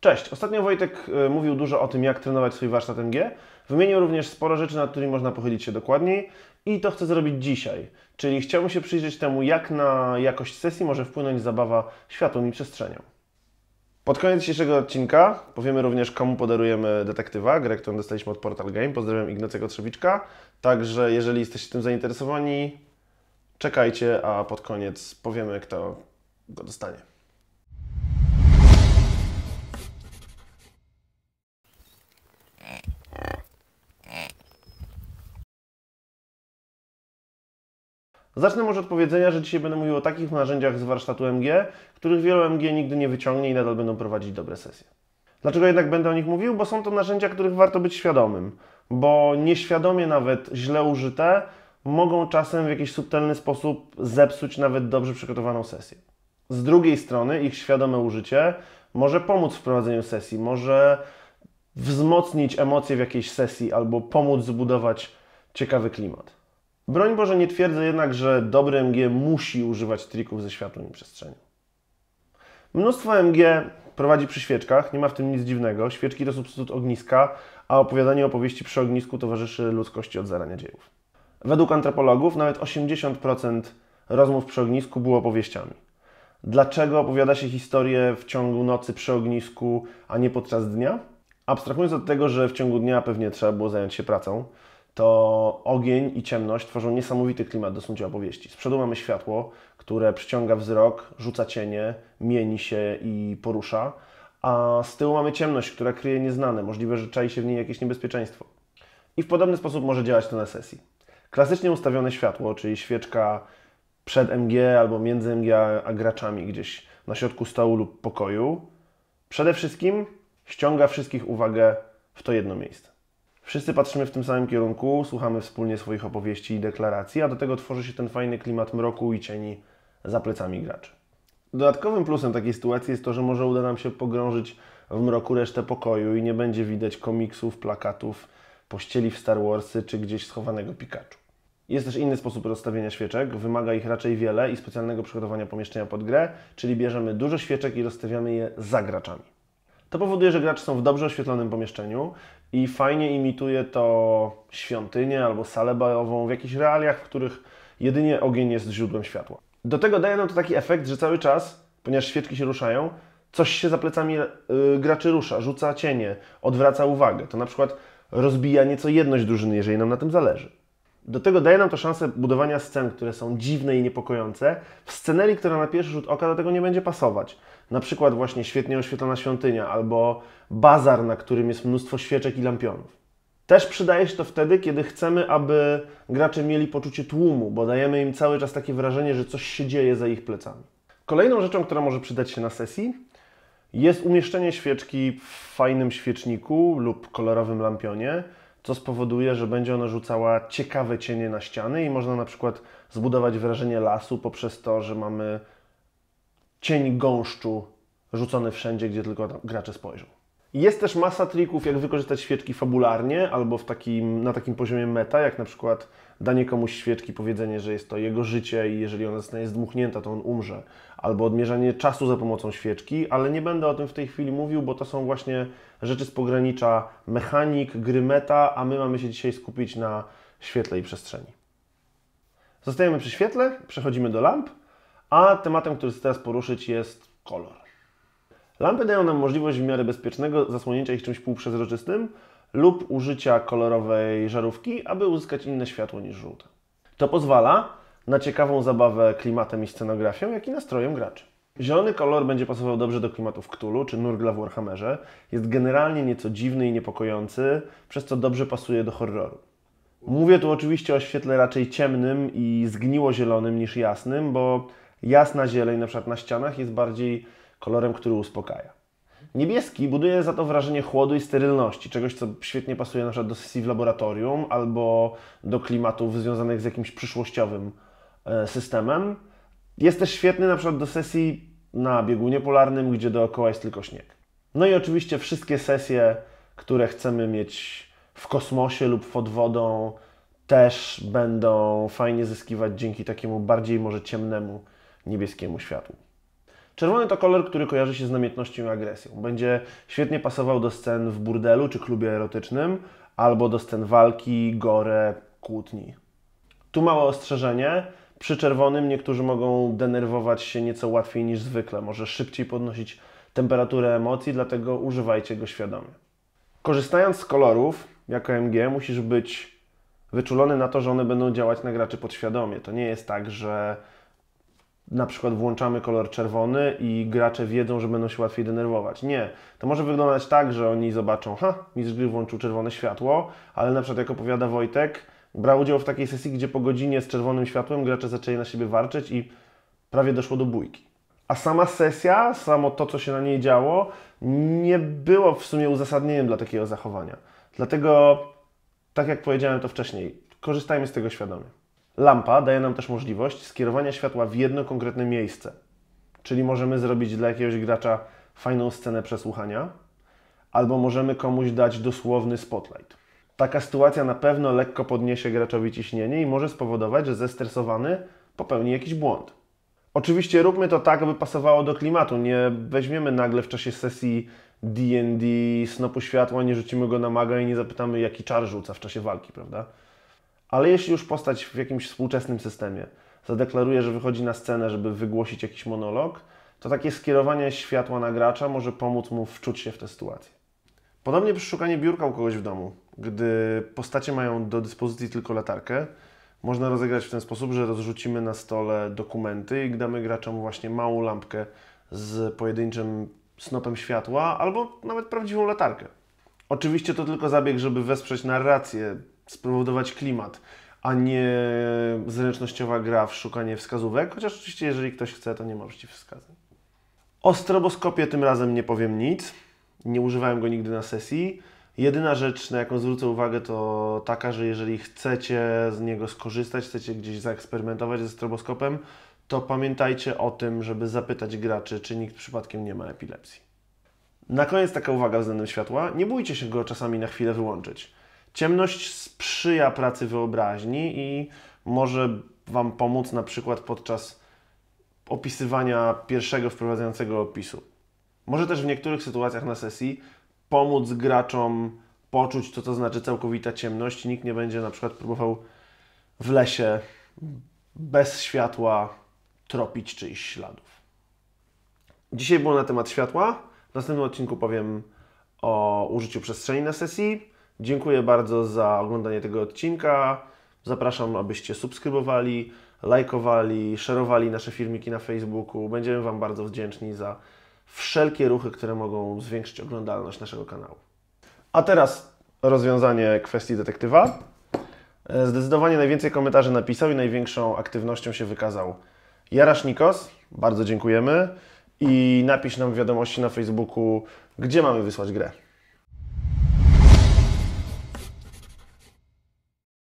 Cześć, ostatnio Wojtek e, mówił dużo o tym, jak trenować swój warsztat MG. Wymienił również sporo rzeczy, nad którymi można pochylić się dokładniej i to chcę zrobić dzisiaj. Czyli chciałbym się przyjrzeć temu, jak na jakość sesji może wpłynąć zabawa światłem i przestrzenią. Pod koniec dzisiejszego odcinka powiemy również, komu podarujemy detektywa, grę, którą dostaliśmy od Portal Game. Pozdrawiam Ignacego Trzewiczka. Także jeżeli jesteście tym zainteresowani, czekajcie, a pod koniec powiemy, kto go dostanie. Zacznę może od powiedzenia, że dzisiaj będę mówił o takich narzędziach z warsztatu MG, których wielu MG nigdy nie wyciągnie i nadal będą prowadzić dobre sesje. Dlaczego jednak będę o nich mówił? Bo są to narzędzia, których warto być świadomym, bo nieświadomie nawet źle użyte mogą czasem w jakiś subtelny sposób zepsuć nawet dobrze przygotowaną sesję. Z drugiej strony ich świadome użycie może pomóc w prowadzeniu sesji, może wzmocnić emocje w jakiejś sesji albo pomóc zbudować ciekawy klimat. Broń Boże, nie twierdzę jednak, że dobry MG musi używać trików ze światłem i przestrzenią. Mnóstwo MG prowadzi przy świeczkach, nie ma w tym nic dziwnego. Świeczki to substytut ogniska, a opowiadanie opowieści przy ognisku towarzyszy ludzkości od zarania dziejów. Według antropologów nawet 80% rozmów przy ognisku było opowieściami. Dlaczego opowiada się historię w ciągu nocy przy ognisku, a nie podczas dnia? Abstrahując od tego, że w ciągu dnia pewnie trzeba było zająć się pracą, to ogień i ciemność tworzą niesamowity klimat do snucia opowieści. Z przodu mamy światło, które przyciąga wzrok, rzuca cienie, mieni się i porusza, a z tyłu mamy ciemność, która kryje nieznane, możliwe, że czai się w niej jakieś niebezpieczeństwo. I w podobny sposób może działać to na sesji. Klasycznie ustawione światło, czyli świeczka przed MG albo między MG a graczami gdzieś na środku stołu lub pokoju, przede wszystkim ściąga wszystkich uwagę w to jedno miejsce. Wszyscy patrzymy w tym samym kierunku, słuchamy wspólnie swoich opowieści i deklaracji, a do tego tworzy się ten fajny klimat mroku i cieni za plecami graczy. Dodatkowym plusem takiej sytuacji jest to, że może uda nam się pogrążyć w mroku resztę pokoju i nie będzie widać komiksów, plakatów, pościeli w Star Warsy czy gdzieś schowanego Pikachu. Jest też inny sposób rozstawienia świeczek, wymaga ich raczej wiele i specjalnego przygotowania pomieszczenia pod grę, czyli bierzemy dużo świeczek i rozstawiamy je za graczami. To powoduje, że gracze są w dobrze oświetlonym pomieszczeniu i fajnie imituje to świątynię albo salę barową w jakichś realiach, w których jedynie ogień jest źródłem światła. Do tego daje nam to taki efekt, że cały czas, ponieważ świeczki się ruszają, coś się za plecami e, graczy rusza, rzuca cienie, odwraca uwagę. To na przykład rozbija nieco jedność drużyny, jeżeli nam na tym zależy. Do tego daje nam to szansę budowania scen, które są dziwne i niepokojące, w scenerii, która na pierwszy rzut oka do tego nie będzie pasować na przykład właśnie świetnie oświetlona świątynia albo bazar, na którym jest mnóstwo świeczek i lampionów. Też przydaje się to wtedy, kiedy chcemy, aby gracze mieli poczucie tłumu, bo dajemy im cały czas takie wrażenie, że coś się dzieje za ich plecami. Kolejną rzeczą, która może przydać się na sesji, jest umieszczenie świeczki w fajnym świeczniku lub kolorowym lampionie, co spowoduje, że będzie ona rzucała ciekawe cienie na ściany i można na przykład zbudować wrażenie lasu poprzez to, że mamy cień gąszczu rzucony wszędzie, gdzie tylko gracze spojrzą. Jest też masa trików, jak wykorzystać świeczki fabularnie albo w takim, na takim poziomie meta, jak na przykład danie komuś świeczki, powiedzenie, że jest to jego życie i jeżeli ona zostanie zdmuchnięta, to on umrze, albo odmierzanie czasu za pomocą świeczki, ale nie będę o tym w tej chwili mówił, bo to są właśnie rzeczy z pogranicza mechanik, gry meta, a my mamy się dzisiaj skupić na świetle i przestrzeni. Zostajemy przy świetle, przechodzimy do lamp a tematem, który chcę teraz poruszyć jest kolor. Lampy dają nam możliwość w miarę bezpiecznego zasłonięcia ich czymś półprzezroczystym lub użycia kolorowej żarówki, aby uzyskać inne światło niż żółte. To pozwala na ciekawą zabawę klimatem i scenografią, jak i nastrojem graczy. Zielony kolor będzie pasował dobrze do klimatów Cthulhu czy Nurgla w Warhammerze. Jest generalnie nieco dziwny i niepokojący, przez co dobrze pasuje do horroru. Mówię tu oczywiście o świetle raczej ciemnym i zgniło-zielonym niż jasnym, bo Jasna zieleń na przykład na ścianach jest bardziej kolorem, który uspokaja. Niebieski buduje za to wrażenie chłodu i sterylności, czegoś co świetnie pasuje na przykład do sesji w laboratorium albo do klimatów związanych z jakimś przyszłościowym e, systemem. Jest też świetny na przykład do sesji na biegunie polarnym, gdzie dookoła jest tylko śnieg. No i oczywiście wszystkie sesje, które chcemy mieć w kosmosie lub pod wodą, też będą fajnie zyskiwać dzięki takiemu bardziej może ciemnemu niebieskiemu światłu. Czerwony to kolor, który kojarzy się z namiętnością i agresją. Będzie świetnie pasował do scen w burdelu czy klubie erotycznym, albo do scen walki, gore, kłótni. Tu małe ostrzeżenie. Przy czerwonym niektórzy mogą denerwować się nieco łatwiej niż zwykle. Może szybciej podnosić temperaturę emocji, dlatego używajcie go świadomie. Korzystając z kolorów, jako MG, musisz być wyczulony na to, że one będą działać na graczy podświadomie. To nie jest tak, że na przykład włączamy kolor czerwony i gracze wiedzą, że będą się łatwiej denerwować. Nie. To może wyglądać tak, że oni zobaczą, ha, mistrz gry włączył czerwone światło, ale na przykład jak opowiada Wojtek, brał udział w takiej sesji, gdzie po godzinie z czerwonym światłem gracze zaczęli na siebie warczeć i prawie doszło do bójki. A sama sesja, samo to, co się na niej działo, nie było w sumie uzasadnieniem dla takiego zachowania. Dlatego, tak jak powiedziałem to wcześniej, korzystajmy z tego świadomie. Lampa daje nam też możliwość skierowania światła w jedno konkretne miejsce. Czyli możemy zrobić dla jakiegoś gracza fajną scenę przesłuchania, albo możemy komuś dać dosłowny spotlight. Taka sytuacja na pewno lekko podniesie graczowi ciśnienie i może spowodować, że zestresowany popełni jakiś błąd. Oczywiście róbmy to tak, aby pasowało do klimatu. Nie weźmiemy nagle w czasie sesji D&D snopu światła, nie rzucimy go na maga i nie zapytamy, jaki czar rzuca w czasie walki, prawda? Ale jeśli już postać w jakimś współczesnym systemie zadeklaruje, że wychodzi na scenę, żeby wygłosić jakiś monolog, to takie skierowanie światła na gracza może pomóc mu wczuć się w tę sytuację. Podobnie przy szukaniu biurka u kogoś w domu. Gdy postacie mają do dyspozycji tylko latarkę, można rozegrać w ten sposób, że rozrzucimy na stole dokumenty i damy graczom właśnie małą lampkę z pojedynczym snopem światła albo nawet prawdziwą latarkę. Oczywiście to tylko zabieg, żeby wesprzeć narrację spowodować klimat, a nie zręcznościowa gra w szukanie wskazówek, chociaż oczywiście jeżeli ktoś chce, to nie ma przeciwwskazań. O stroboskopie tym razem nie powiem nic, nie używałem go nigdy na sesji. Jedyna rzecz, na jaką zwrócę uwagę, to taka, że jeżeli chcecie z niego skorzystać, chcecie gdzieś zaeksperymentować ze stroboskopem, to pamiętajcie o tym, żeby zapytać graczy, czy nikt przypadkiem nie ma epilepsji. Na koniec taka uwaga względem światła. Nie bójcie się go czasami na chwilę wyłączyć. Ciemność sprzyja pracy wyobraźni i może Wam pomóc na przykład podczas opisywania pierwszego wprowadzającego opisu. Może też w niektórych sytuacjach na sesji pomóc graczom poczuć, co to znaczy całkowita ciemność. Nikt nie będzie na przykład próbował w lesie bez światła tropić czyichś śladów. Dzisiaj było na temat światła. W następnym odcinku powiem o użyciu przestrzeni na sesji. Dziękuję bardzo za oglądanie tego odcinka. Zapraszam, abyście subskrybowali, lajkowali, szerowali nasze filmiki na Facebooku. Będziemy Wam bardzo wdzięczni za wszelkie ruchy, które mogą zwiększyć oglądalność naszego kanału. A teraz rozwiązanie kwestii detektywa. E, zdecydowanie najwięcej komentarzy napisał i największą aktywnością się wykazał Jarasz Nikos. Bardzo dziękujemy. I napisz nam wiadomości na Facebooku, gdzie mamy wysłać grę.